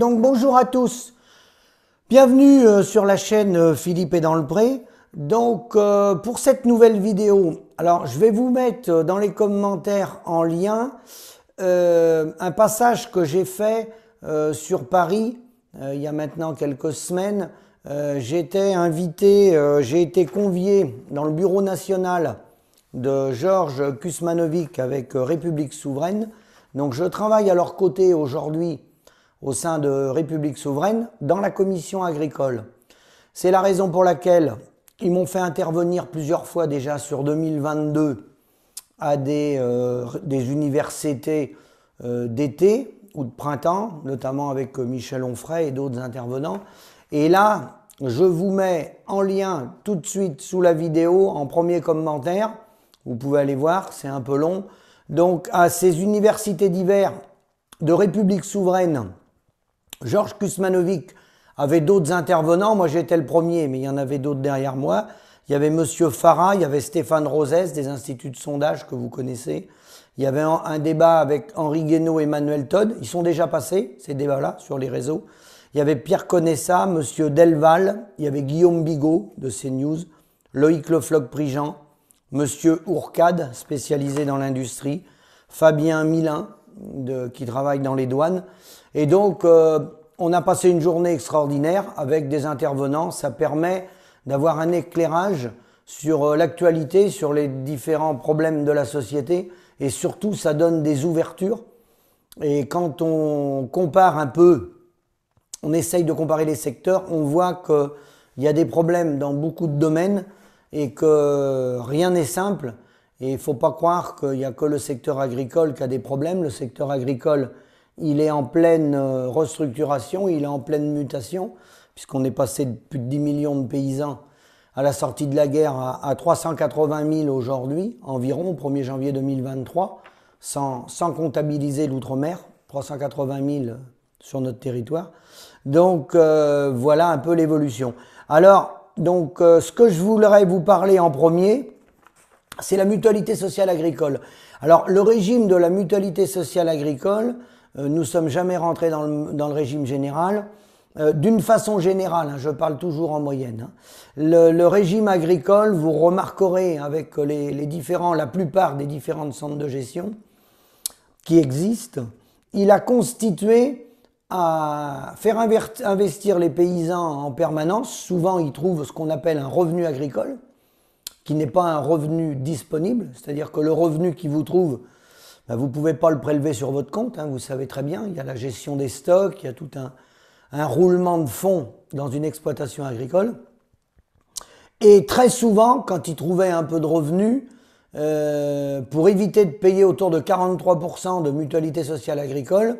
donc bonjour à tous. Bienvenue euh, sur la chaîne euh, Philippe et dans le pré. Donc euh, pour cette nouvelle vidéo, alors je vais vous mettre dans les commentaires en lien un passage que j'ai fait sur Paris il y a maintenant quelques semaines. J'étais invité, j'ai été convié dans le bureau national de Georges Kusmanovic avec République souveraine. Donc je travaille à leur côté aujourd'hui au sein de République souveraine dans la commission agricole. C'est la raison pour laquelle ils m'ont fait intervenir plusieurs fois déjà sur 2022 à des, euh, universités euh, d'été ou de printemps, notamment avec euh, Michel Onfray et d'autres intervenants. Et là, je vous mets en lien tout de suite sous la vidéo, en premier commentaire. Vous pouvez aller voir, c'est un peu long. Donc à ces universités d'hiver de République souveraine Georges Kusmanovic avait d'autres intervenants. Moi, j'étais le premier, mais il y en avait d'autres derrière moi. Il y avait Monsieur Farah, il y avait Stéphane Rosès des instituts de sondage que vous connaissez. Il y avait un, débat avec Henri Guénaud et Manuel Todd. Ils sont déjà passés, ces débats-là, sur les réseaux. Il y avait Pierre Conessa, Monsieur Delval, il y avait Guillaume Bigot de CNews, Loïc Lefloc-Prigent, Monsieur Ourcade, spécialisé dans l'industrie, Fabien Milin, qui travaille dans les douanes. Et donc, euh, on a passé une journée extraordinaire avec des intervenants. Ça permet d'avoir un éclairage sur euh, l'actualité, sur les différents problèmes de la société. Et surtout, ça donne des ouvertures. Et quand on compare un peu, on essaye de comparer les secteurs, on voit qu'il y a des problèmes dans beaucoup de domaines et que rien n'est simple. Et il ne faut pas croire qu'il n'y a que le secteur agricole qui a des problèmes. Le secteur agricole il est en pleine euh, restructuration, il est en pleine mutation, puisqu'on est passé de plus de 10 millions de paysans à la sortie de la guerre à, 380 000 aujourd'hui, environ, au 1er janvier 2023, sans, comptabiliser l'outre-mer, 380 000 sur notre territoire. Donc euh, voilà un peu l'évolution. Alors, donc, euh, ce que je voudrais vous parler en premier, c'est la mutualité sociale agricole. Alors, le régime de la mutualité sociale agricole, euh, nous sommes jamais rentrés dans le, régime général. Euh, d'une façon générale, hein, je parle toujours en moyenne, hein, le, régime agricole, vous remarquerez avec les, différents, la plupart des différents centres de gestion qui existent, il a constitué à faire investir les paysans en permanence. Souvent, ils trouvent ce qu'on appelle un revenu agricole, qui n'est pas un revenu disponible, c'est-à-dire que le revenu qui vous trouve ben, vous ne pouvez pas le prélever sur votre compte, hein, vous savez très bien. Il y a la gestion des stocks, il y a tout un, roulement de fonds dans une exploitation agricole. Et très souvent, quand ils trouvaient un peu de revenus, euh, pour éviter de payer autour de 43% de mutualité sociale agricole,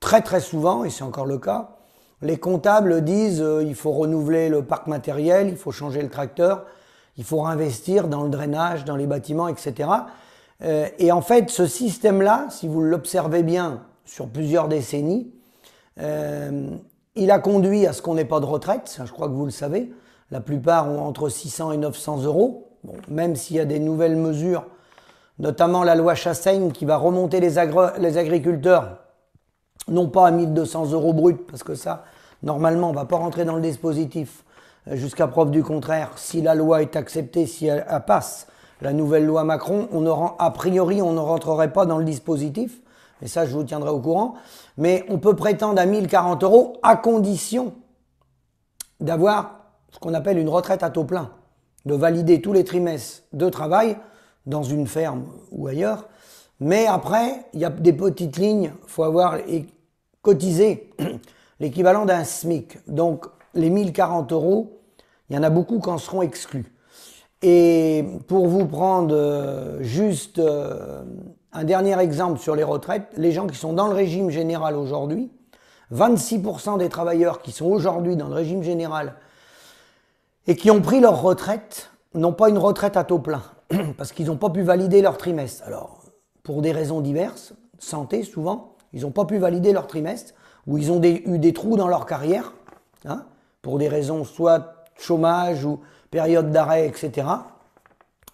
très très souvent, et c'est encore le cas, les comptables disent euh, il faut renouveler le parc matériel, il faut changer le tracteur, il faut réinvestir dans le drainage, dans les bâtiments, etc. Euh, et en fait, ce système-là, si vous l'observez bien sur plusieurs décennies, euh, il a conduit à ce qu'on n'ait pas de retraite, je crois que vous le savez. La plupart ont entre 600 et 900 euros, même s'il y a des nouvelles mesures, notamment la loi Chassaigne qui va remonter les, agriculteurs, non pas à 1200 euros brut, parce que ça, normalement, on ne va pas rentrer dans le dispositif euh, jusqu'à preuve du contraire, si la loi est acceptée, si elle passe, la nouvelle loi Macron, on a priori, on ne rentrerait pas dans le dispositif. Et ça, je vous tiendrai au courant. Mais on peut prétendre à 1040 euros à condition d'avoir ce qu'on appelle une retraite à taux plein, de valider tous les trimestres de travail dans une ferme ou ailleurs. Mais après, il y a des petites lignes, il faut avoir cotisé l'équivalent d'un SMIC. Donc les 1040 euros, il y en a beaucoup qui en seront exclus. Et pour vous prendre euh, juste euh, un dernier exemple sur les retraites, les gens qui sont dans le régime général aujourd'hui, 26% des travailleurs qui sont aujourd'hui dans le régime général et qui ont pris leur retraite n'ont pas une retraite à taux plein parce qu'ils n'ont pas pu valider leur trimestre. Alors, pour des raisons diverses, santé souvent, ils n'ont pas pu valider leur trimestre ou ils ont eu des trous dans leur carrière hein, pour des raisons soit chômage ou période d'arrêt, etc.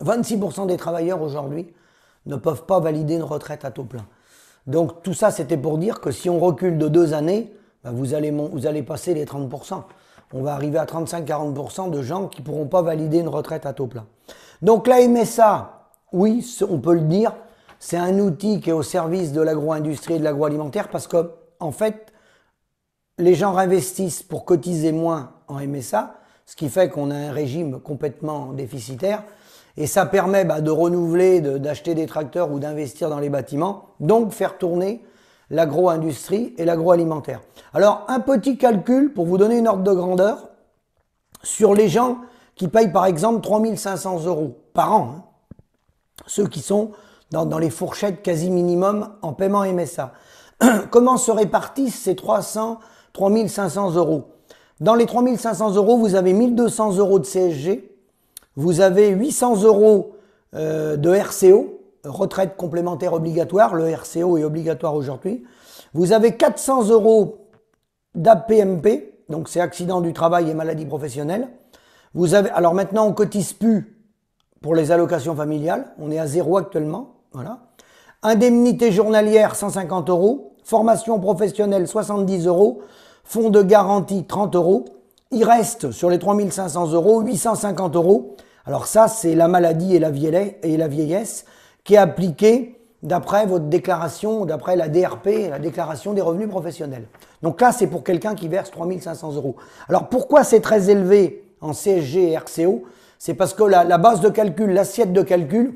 26% des travailleurs aujourd'hui ne peuvent pas valider une retraite à taux plein. Donc tout ça, c'était pour dire que si on recule de deux années, ben, vous, allez, vous allez passer les 30% on va arriver à 35-40% de gens qui pourront pas valider une retraite à taux plein. Donc la MSA, oui, on peut le dire, c'est un outil qui est au service de l'agro-industrie et de l'agroalimentaire parce que, en fait, les gens réinvestissent pour cotiser moins en MSA, ce qui fait qu'on a un régime complètement déficitaire. Et ça permet bah, de renouveler, d'acheter des tracteurs ou d'investir dans les bâtiments, donc faire tourner l'agro-industrie et l'agroalimentaire. Alors un petit calcul pour vous donner une ordre de grandeur sur les gens qui payent par exemple 3500 euros par an, hein. ceux qui sont dans, dans, les fourchettes quasi minimum en paiement MSA. Comment se répartissent ces 300, 3500 euros dans les 3500 euros, vous avez 1200 euros de CSG, vous avez 800 euros euh, de RCO, retraite complémentaire obligatoire, le RCO est obligatoire aujourd'hui. Vous avez 400 euros d'APMP, donc c'est accident du travail et maladie professionnelle. Vous avez, alors maintenant, on cotise plus pour les allocations familiales, on est à zéro actuellement, voilà. Indemnité journalière 150 euros, formation professionnelle 70 euros, Fonds de garantie 30 euros. Il reste sur les 3500 euros 850 euros. Alors ça, c'est la maladie et la, vieillesse qui est appliquée d'après votre déclaration, d'après la DRP, la déclaration des revenus professionnels. Donc là, c'est pour quelqu'un qui verse 3500 euros. Alors pourquoi c'est très élevé en CSG et RCO C'est parce que la, base de calcul, l'assiette de calcul,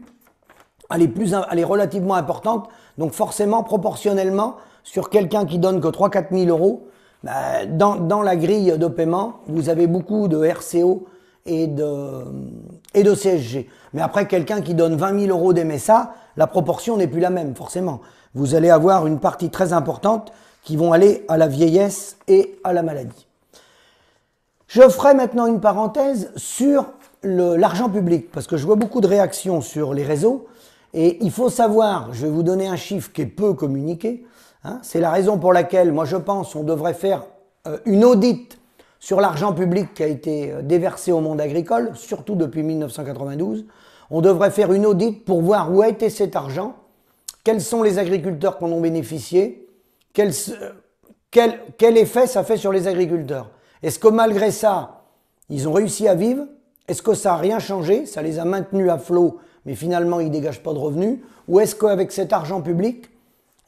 elle est, plus, elle est relativement importante. Donc forcément, proportionnellement, sur quelqu'un qui donne que 3-4 000 euros, euh, dans, la grille de paiement, vous avez beaucoup de RCO et de, euh, CSG. Mais après, quelqu'un qui donne 20 000 euros d'MSA, la proportion n'est plus la même, forcément. Vous allez avoir une partie très importante qui vont aller à la vieillesse et à la maladie. Je ferai maintenant une parenthèse sur l'argent public, parce que je vois beaucoup de réactions sur les réseaux. Et il faut savoir, je vais vous donner un chiffre qui est peu communiqué, Hein, c'est la raison pour laquelle, moi je pense, on devrait faire euh, une audite sur l'argent public qui a été euh, déversé au monde agricole, surtout depuis 1992. On devrait faire une audite pour voir où a été cet argent, quels sont les agriculteurs qui en ont bénéficié, euh, quel, quel effet ça fait sur les agriculteurs. Est-ce que malgré ça, ils ont réussi à vivre Est-ce que ça n'a rien changé Ça les a maintenus à flot, mais finalement ils ne dégagent pas de revenus Ou est-ce qu'avec cet argent public,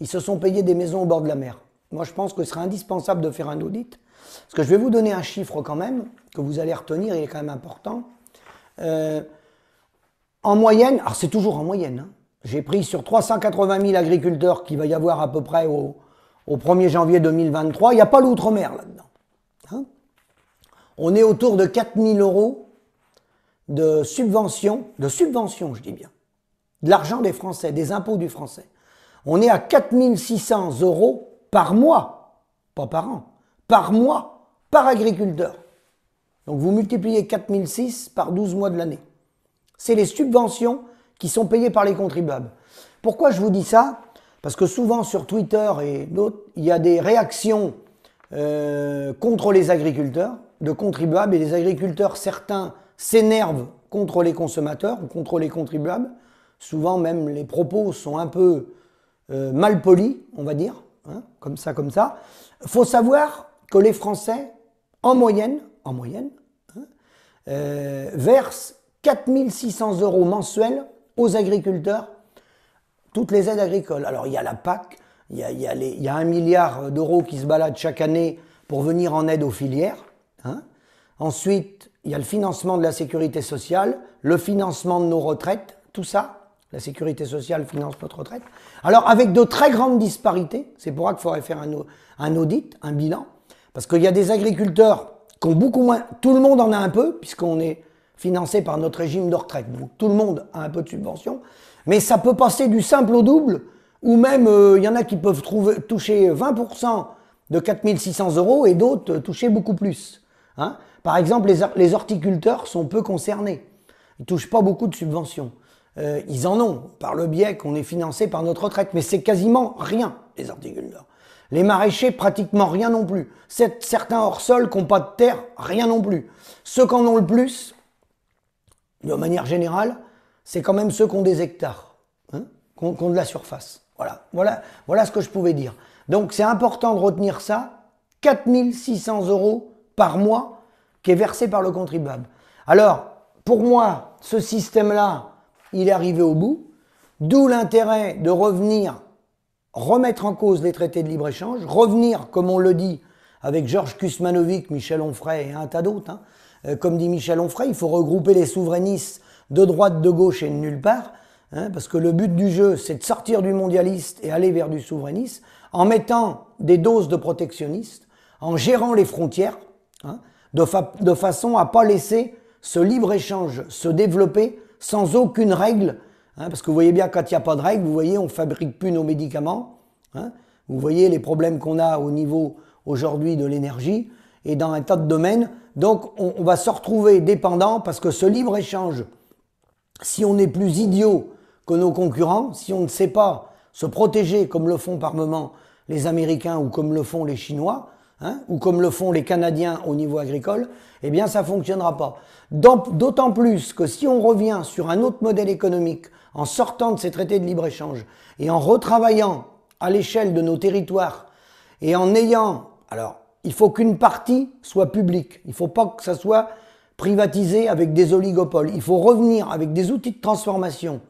ils se sont payés des maisons au bord de la mer. Moi, je pense que ce serait indispensable de faire un audit. Parce que je vais vous donner un chiffre quand même, que vous allez retenir, il est quand même important. Euh, en moyenne, alors c'est toujours en moyenne, hein. j'ai pris sur 380 000 agriculteurs qu'il va y avoir à peu près au, 1er janvier 2023, il n'y a pas l'outre-mer là-dedans. Hein. On est autour de 4 000 euros de subventions, de subvention je dis bien, de l'argent des Français, des impôts du Français on est à 4600 euros par mois, pas par an, par mois, par agriculteur. Donc vous multipliez 4006 par 12 mois de l'année. C'est les subventions qui sont payées par les contribuables. Pourquoi je vous dis ça Parce que souvent sur Twitter et d'autres, il y a des réactions euh, contre les agriculteurs, de contribuables, et les agriculteurs, certains s'énervent contre les consommateurs ou contre les contribuables. Souvent même les propos sont un peu euh, mal poli, on va dire, hein, comme ça, comme ça. Faut savoir que les Français, en moyenne, en moyenne, hein, euh, versent 4600 euros mensuels aux agriculteurs, toutes les aides agricoles. Alors il y a la PAC, il y a, un milliard d'euros qui se baladent chaque année pour venir en aide aux filières. Hein. Ensuite, il y a le financement de la sécurité sociale, le financement de nos retraites, tout ça la sécurité sociale finance notre retraite. Alors avec de très grandes disparités, c'est pour ça qu'il faudrait faire un, audit, un bilan, parce qu'il y a des agriculteurs qui ont beaucoup moins, tout le monde en a un peu, puisqu'on est financé par notre régime de retraite, donc tout le monde a un peu de subvention, mais ça peut passer du simple au double, ou même euh, il y en a qui peuvent toucher 20% de 4600 euros et d'autres euh, toucher beaucoup plus. Hein. Par exemple, les, les horticulteurs sont peu concernés, ils touchent pas beaucoup de subventions. Euh, ils en ont, par le biais qu'on est financé par notre retraite, mais c'est quasiment rien, les là. Les maraîchers, pratiquement rien non plus. Certains hors-sol qui n'ont pas de terre, rien non plus. Ceux qui en ont le plus, de manière générale, c'est quand même ceux qui ont des hectares, hein, qui, ont, de la surface. Voilà, voilà, voilà ce que je pouvais dire. Donc c'est important de retenir ça. 4600 euros par mois qui est versé par le contribuable. Alors, pour moi, ce système-là, il est arrivé au bout, d'où l'intérêt de revenir remettre en cause les traités de libre-échange, revenir, comme on le dit avec Georges Kusmanovic, Michel Onfray et un tas d'autres, hein. euh, comme dit Michel Onfray, il faut regrouper les souverainistes de droite, de gauche et de nulle part, hein, parce que le but du jeu, c'est de sortir du mondialiste et aller vers du souverainisme en mettant des doses de protectionnistes, en gérant les frontières, hein, de, de, façon à pas laisser ce libre-échange se développer sans aucune règle. Hein, parce que vous voyez bien, quand il n'y a pas de règle, vous voyez, on ne fabrique plus nos médicaments. Hein. vous voyez les problèmes qu'on a au niveau aujourd'hui de l'énergie et dans un tas de domaines. Donc on, on va se retrouver dépendant parce que ce libre-échange, si on est plus idiot que nos concurrents, si on ne sait pas se protéger comme le font par moment les Américains ou comme le font les Chinois, Hein, ou comme le font les Canadiens au niveau agricole, eh bien ça ne fonctionnera pas. D'autant plus que si on revient sur un autre modèle économique en sortant de ces traités de libre-échange et en retravaillant à l'échelle de nos territoires et en ayant, alors il faut qu'une partie soit publique, il ne faut pas que ça soit privatisé avec des oligopoles, il faut revenir avec des outils de transformation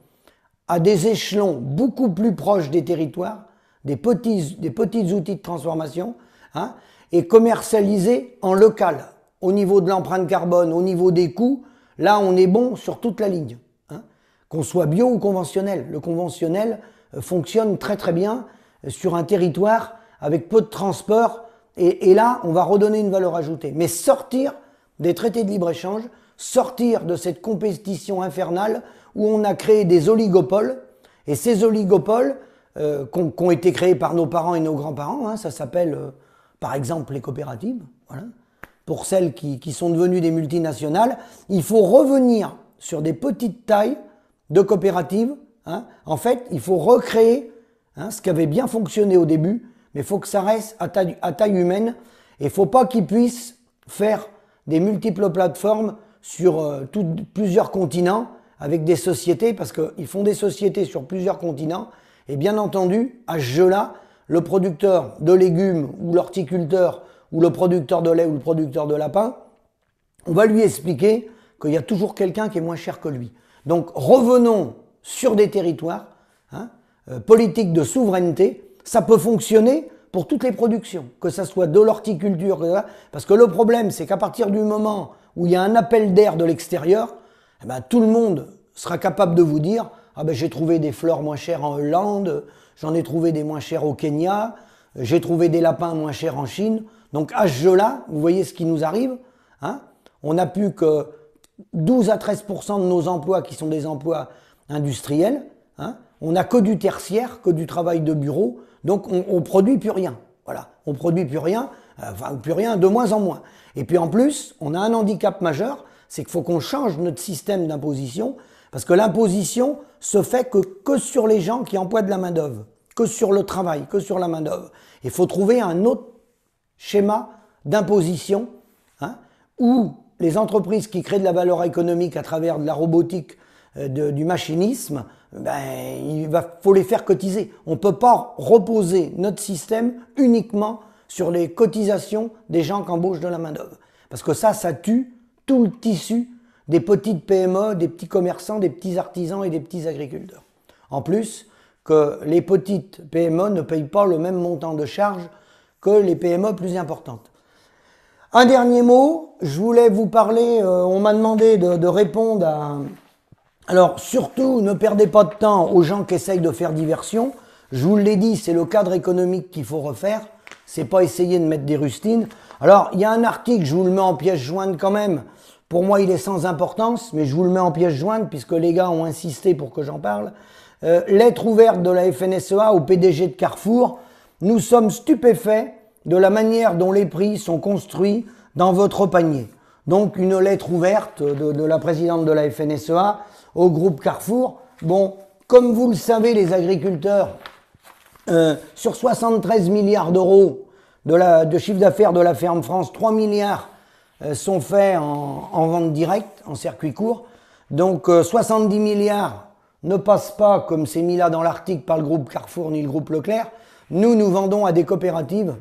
à des échelons beaucoup plus proches des territoires, des petits, des petits outils de transformation, hein, et commercialiser en local. Au niveau de l'empreinte carbone, au niveau des coûts, là on est bon sur toute la ligne. Hein. Qu'on soit bio ou conventionnel. Le conventionnel euh, fonctionne très très bien euh, sur un territoire avec peu de transport et, là on va redonner une valeur ajoutée. Mais sortir des traités de libre-échange, sortir de cette compétition infernale où on a créé des oligopoles et ces oligopoles euh, qui ont été créés par nos parents et nos grands-parents, hein, ça s'appelle par exemple les coopératives, pour celles qui, sont devenues des multinationales, il faut revenir sur des petites tailles de coopératives. Hein. En fait, il faut recréer hein, ce qui avait bien fonctionné au début, mais il faut que ça reste à taille, humaine et il faut pas qu'ils puissent faire des multiples plateformes sur euh, plusieurs continents avec des sociétés, parce qu'ils font des sociétés sur plusieurs continents. Et bien entendu, à ce jeu-là, le producteur de légumes ou l'horticulteur ou le producteur de lait ou le producteur de lapin, on va lui expliquer qu'il y a toujours quelqu'un qui est moins cher que lui. Donc revenons sur des territoires, hein, euh, politique de souveraineté, ça peut fonctionner pour toutes les productions, que ce soit de l'horticulture, parce que le problème c'est qu'à partir du moment où il y a un appel d'air de l'extérieur, eh ben, tout le monde sera capable de vous dire ah ben j'ai trouvé des fleurs moins chères en Hollande, j'en ai trouvé des moins chères au Kenya, j'ai trouvé des lapins moins chers en Chine. Donc à ce jeu-là, vous voyez ce qui nous arrive. Hein. on n'a plus que 12 à 13 de nos emplois qui sont des emplois industriels. Hein on n'a que du tertiaire, que du travail de bureau. Donc on, on produit plus rien. Voilà, on produit plus rien, euh, enfin plus rien, de moins en moins. Et puis en plus, on a un handicap majeur, c'est qu'il faut qu'on change notre système d'imposition, parce que l'imposition, se fait que, que sur les gens qui emploient de la main-d'œuvre, que sur le travail, que sur la main-d'œuvre. Il faut trouver un autre schéma d'imposition hein, où les entreprises qui créent de la valeur économique à travers de la robotique, euh, du machinisme, ben, il faut les faire cotiser. On ne peut pas reposer notre système uniquement sur les cotisations des gens qui embauchent de la main-d'œuvre. Parce que ça, ça tue tout le tissu des petites PME, des petits commerçants, des petits artisans et des petits agriculteurs. En plus, que les petites PME ne payent pas le même montant de charges que les PME plus importantes. Un dernier mot, je voulais vous parler, euh, on m'a demandé de, répondre à... Alors surtout, ne perdez pas de temps aux gens qui essayent de faire diversion. Je vous l'ai dit, c'est le cadre économique qu'il faut refaire. C'est pas essayer de mettre des rustines. Alors, il y a un article, je vous le mets en pièce jointe quand même, pour moi, il est sans importance, mais je vous le mets en pièce jointe puisque les gars ont insisté pour que j'en parle. Euh, lettre ouverte de la FNSEA au PDG de Carrefour. Nous sommes stupéfaits de la manière dont les prix sont construits dans votre panier. Donc une lettre ouverte de, la présidente de la FNSEA au groupe Carrefour. Bon, comme vous le savez, les agriculteurs, euh, sur 73 milliards d'euros de, de, chiffre d'affaires de la ferme France, 3 milliards euh, sont faits en, vente directe, en circuit court. Donc 70 euh, milliards ne passent pas, comme c'est mis là dans l'article, par le groupe Carrefour ni le groupe Leclerc. Nous, nous vendons à des coopératives,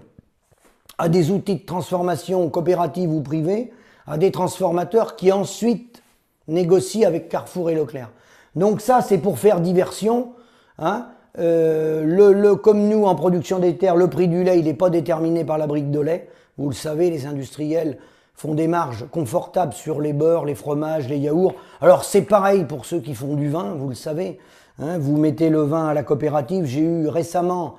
à des outils de transformation coopérative ou privées, à des transformateurs qui ensuite négocient avec Carrefour et Leclerc. Donc ça, c'est pour faire diversion. Hein. Euh, le, comme nous, en production des terres, le prix du lait, il n'est pas déterminé par la brique de lait. Vous le savez, les industriels font des marges confortables sur les beurs, les fromages, les yaourts. Alors c'est pareil pour ceux qui font du vin, vous le savez. Hein. vous mettez le vin à la coopérative. J'ai eu récemment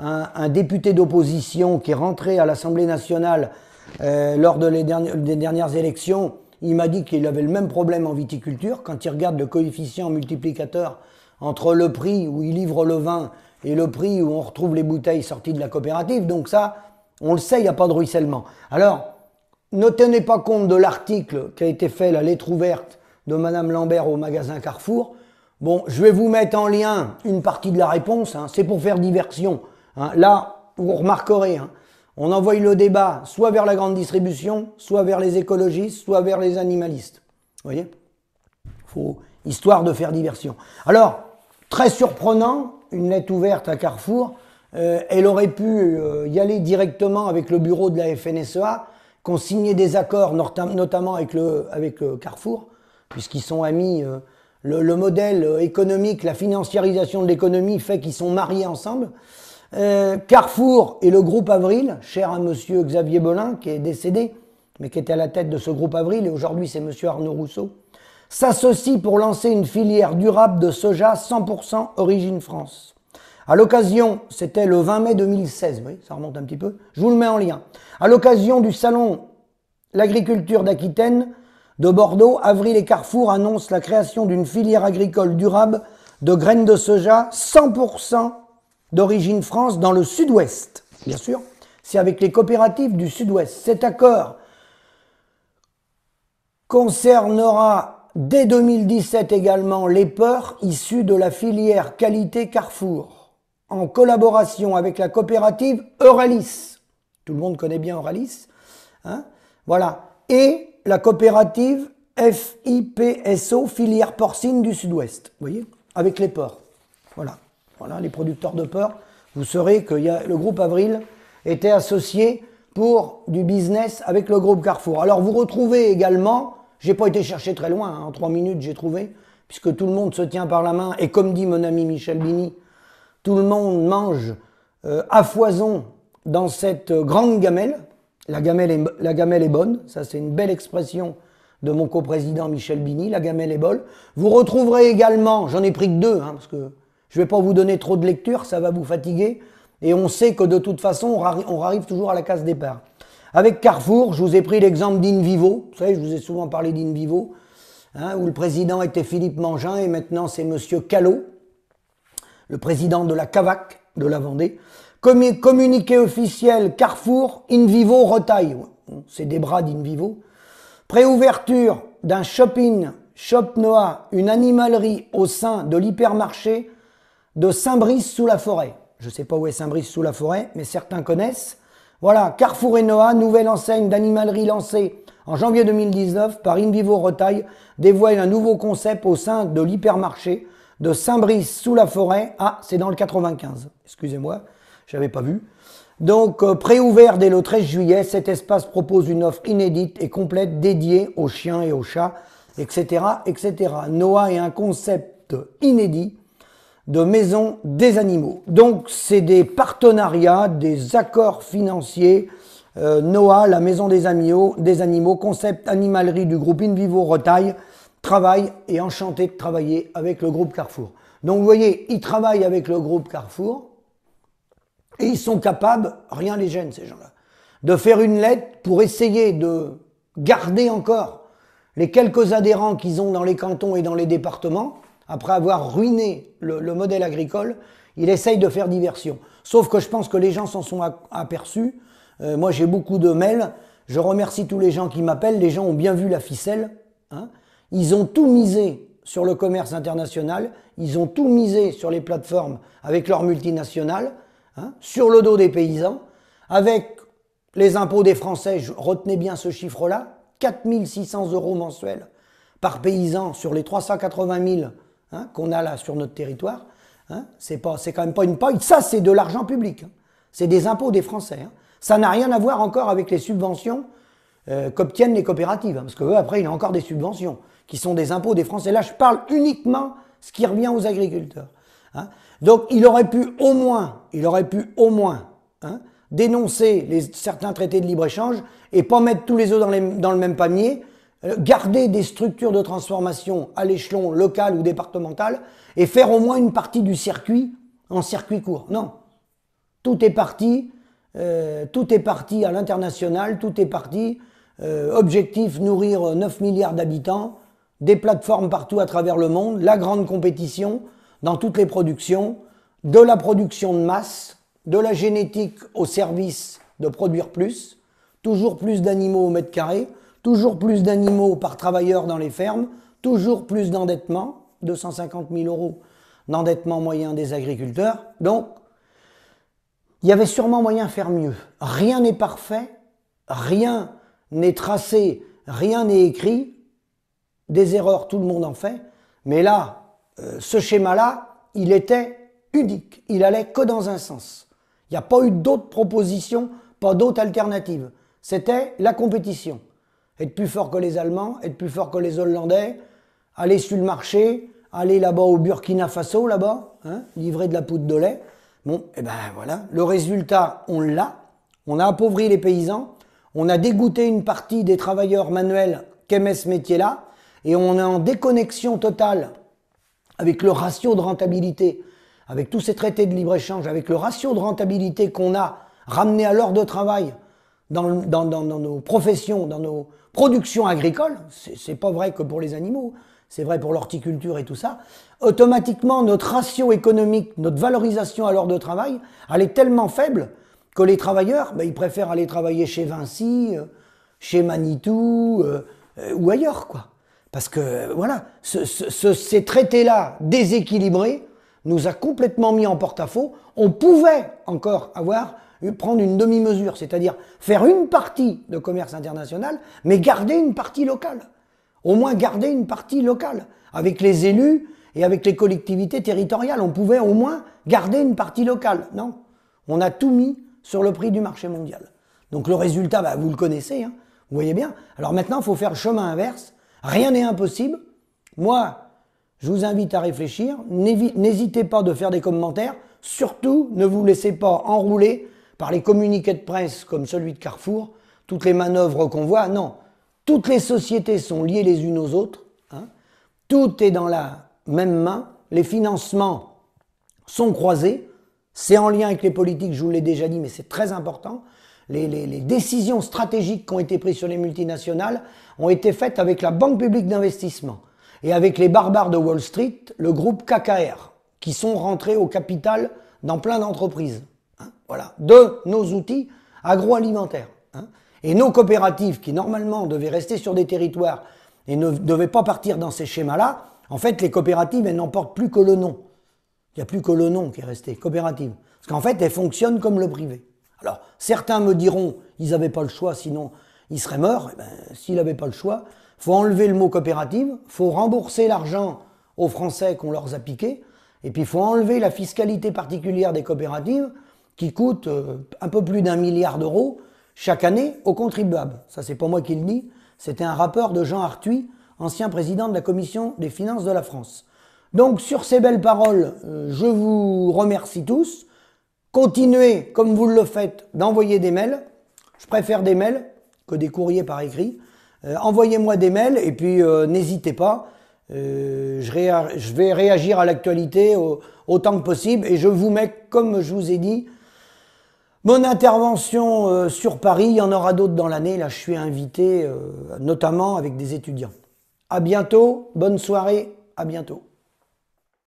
un, député d'opposition qui est rentré à l'Assemblée nationale euh, lors de les des dernières élections. Il m'a dit qu'il avait le même problème en viticulture. Quand il regarde le coefficient multiplicateur entre le prix où il livre le vin et le prix où on retrouve les bouteilles sorties de la coopérative, donc ça, on le sait, il n'y a pas de ruissellement. Alors, ne tenez pas compte de l'article qui a été fait, la lettre ouverte de Madame Lambert au magasin Carrefour. Bon, je vais vous mettre en lien une partie de la réponse, hein. c'est pour faire diversion. Hein. Là, vous remarquerez, hein, on envoie le débat soit vers la grande distribution, soit vers les écologistes, soit vers les animalistes. Vous voyez Faut, Histoire de faire diversion. Alors, très surprenant, une lettre ouverte à Carrefour, euh, elle aurait pu euh, y aller directement avec le bureau de la FNSEA, qui ont signé des accords, notamment avec le, avec euh, Carrefour, puisqu'ils sont amis. Euh, le, modèle euh, économique, la financiarisation de l'économie fait qu'ils sont mariés ensemble. Carrefour et le groupe Avril, cher à monsieur Xavier Bollin, qui est décédé, mais qui était à la tête de ce groupe Avril, et aujourd'hui c'est monsieur Arnaud Rousseau, s'associent pour lancer une filière durable de soja 100% origine France. À l'occasion, c'était le 20 mai 2016, oui, ça remonte un petit peu, je vous le mets en lien. À l'occasion du salon L'agriculture d'Aquitaine de Bordeaux, Avril et Carrefour annoncent la création d'une filière agricole durable de graines de soja 100% d'origine France dans le sud-ouest. Bien sûr, c'est avec les coopératives du sud-ouest. Cet accord concernera dès 2017 également les peurs issues de la filière qualité Carrefour en collaboration avec la coopérative Euralis. Tout le monde connaît bien Euralis. Hein. voilà. Et la coopérative FIPSO, filière porcine du Sud-Ouest. voyez Avec les porcs. Voilà. Voilà, les producteurs de porcs. Vous saurez que y a, le groupe Avril était associé pour du business avec le groupe Carrefour. Alors vous retrouvez également, j'ai pas été chercher très loin, hein, en trois minutes j'ai trouvé, puisque tout le monde se tient par la main, et comme dit mon ami Michel Bini, tout le monde mange euh, à foison dans cette grande gamelle. La gamelle est, la gamelle est bonne, ça c'est une belle expression de mon coprésident Michel Bini, la gamelle est bonne. Vous retrouverez également, j'en ai pris que deux, hein, parce que je ne vais pas vous donner trop de lecture, ça va vous fatiguer. Et on sait que de toute façon, on, arrive toujours à la case départ. Avec Carrefour, je vous ai pris l'exemple d'Invivo. Vous savez, je vous ai souvent parlé d'Invivo, hein, où le président était Philippe Mangin et maintenant c'est Monsieur Callot le président de la CAVAC de la Vendée. communiqué officiel Carrefour In Vivo Retail. C'est des bras d'In Vivo. Préouverture d'un shopping Shop Noah, une animalerie au sein de l'hypermarché de Saint-Brice-sous-la-Forêt. Je ne sais pas où est Saint-Brice-sous-la-Forêt, mais certains connaissent. Voilà, Carrefour et Noah, nouvelle enseigne d'animalerie lancée en janvier 2019 par Invivo Retail, dévoile un nouveau concept au sein de l'hypermarché de Saint-Brice-sous-la-Forêt. Ah, c'est dans le 95. Excusez-moi, j'avais pas vu. Donc, euh, préouvert dès le 13 juillet, cet espace propose une offre inédite et complète dédiée aux chiens et aux chats, etc., etc. Noah est un concept inédit de maison des animaux. Donc, c'est des partenariats, des accords financiers. Euh, Noah, la maison des animaux, des animaux, concept animalerie du groupe Invivo Retail, travaille et enchanté de travailler avec le groupe Carrefour. Donc vous voyez, ils travaillent avec le groupe Carrefour et ils sont capables, rien les gêne ces gens-là, de faire une lettre pour essayer de garder encore les quelques adhérents qu'ils ont dans les cantons et dans les départements. Après avoir ruiné le, modèle agricole, ils essayent de faire diversion. Sauf que je pense que les gens s'en sont aperçus. Euh, moi j'ai beaucoup de mails. Je remercie tous les gens qui m'appellent. Les gens ont bien vu la ficelle. Hein. Ils ont tout misé sur le commerce international, ils ont tout misé sur les plateformes avec leurs multinationales, hein, sur le dos des paysans, avec les impôts des Français, retenez bien ce chiffre-là, 600 euros mensuels par paysan sur les 380 000 hein, qu'on a là sur notre territoire. Hein, c'est quand même pas une paille. Ça, c'est de l'argent public. C'est des impôts des Français. Ça n'a rien à voir encore avec les subventions euh, qu'obtiennent les coopératives, hein, parce que après, il y a encore des subventions, qui sont des impôts des Français. Là, je parle uniquement ce qui revient aux agriculteurs. Hein. Donc, il aurait pu au moins, il aurait pu au moins hein, dénoncer les, certains traités de libre-échange et pas mettre tous les œufs dans, le même panier, euh, garder des structures de transformation à l'échelon local ou départemental et faire au moins une partie du circuit en circuit court. Non. Tout est parti, euh, tout est parti à l'international, tout est parti euh, objectif, nourrir 9 euh, milliards d'habitants, des plateformes partout à travers le monde, la grande compétition dans toutes les productions, de la production de masse, de la génétique au service de produire plus, toujours plus d'animaux au mètre carré, toujours plus d'animaux par travailleur dans les fermes, toujours plus d'endettement, 250 000 euros d'endettement moyen des agriculteurs. Donc, il y avait sûrement moyen de faire mieux. Rien n'est parfait, rien n'est tracé, rien n'est écrit, des erreurs, tout le monde en fait, mais là, euh, ce schéma-là, il était unique, il allait que dans un sens. Il n'y a pas eu d'autres propositions, pas d'autres alternatives. C'était la compétition. Être plus fort que les Allemands, être plus fort que les Hollandais, aller sur le marché, aller là-bas au Burkina Faso, là-bas, hein, livrer de la poudre de lait. Bon, et eh ben voilà, le résultat, on l'a. On a appauvri les paysans, on a dégoûté une partie des travailleurs manuels qu'aimait ce métier-là et on est en déconnexion totale avec le ratio de rentabilité, avec tous ces traités de libre-échange, avec le ratio de rentabilité qu'on a ramené à l'heure de travail dans, nos professions, dans nos productions agricoles, c'est pas vrai que pour les animaux, c'est vrai pour l'horticulture et tout ça, automatiquement notre ratio économique, notre valorisation à l'heure de travail, elle est tellement faible que les travailleurs, ben, ils préfèrent aller travailler chez Vinci, euh, chez Manitou euh, euh, ou ailleurs, quoi. Parce que, voilà, ces traités-là déséquilibrés nous a complètement mis en porte-à-faux. On pouvait encore avoir prendre une demi-mesure, c'est-à-dire faire une partie de commerce international, mais garder une partie locale. Au moins garder une partie locale. Avec les élus et avec les collectivités territoriales, on pouvait au moins garder une partie locale. Non, on a tout mis sur le prix du marché mondial. Donc le résultat, bah, vous le connaissez, hein, vous voyez bien. Alors maintenant, il faut faire le chemin inverse. Rien n'est impossible. Moi, je vous invite à réfléchir. N'hésitez pas de faire des commentaires. Surtout, ne vous laissez pas enrouler par les communiqués de presse comme celui de Carrefour, toutes les manœuvres qu'on voit. Non, toutes les sociétés sont liées les unes aux autres. Hein. Tout est dans la même main. Les financements sont croisés. C'est en lien avec les politiques, je vous l'ai déjà dit, mais c'est très important. Les, décisions stratégiques qui ont été prises sur les multinationales ont été faites avec la Banque publique d'investissement et avec les barbares de Wall Street, le groupe KKR, qui sont rentrés au capital dans plein d'entreprises. Hein. voilà, de nos outils agroalimentaires. Hein. Et nos coopératives, qui normalement devaient rester sur des territoires et ne devaient pas partir dans ces schémas-là, en fait, les coopératives, elles portent plus que le nom. Il n'y a plus que le nom qui est resté, coopérative. Parce qu'en fait, elle fonctionne comme le privé. Alors, certains me diront, ils n'avaient pas le choix, sinon ils seraient morts. Eh ben, S'ils n'avaient pas le choix, faut enlever le mot coopérative, faut rembourser l'argent aux Français qu'on leur a piqué, et puis il faut enlever la fiscalité particulière des coopératives qui coûte euh, un peu plus d'un milliard d'euros chaque année aux contribuables. Ça, c'est pas moi qui le dis, c'était un rapport de Jean Arthuis, ancien président de la Commission des finances de la France. Donc sur ces belles paroles, euh, je vous remercie tous. Continuez comme vous le faites d'envoyer des mails. Je préfère des mails que des courriers par écrit. Euh, envoyez-moi des mails et puis euh, n'hésitez pas. je, vais réagir à l'actualité autant que possible et je vous mets, comme je vous ai dit, mon intervention sur Paris. Il y en aura d'autres dans l'année. Là, je suis invité, notamment avec des étudiants. À bientôt. Bonne soirée. À bientôt.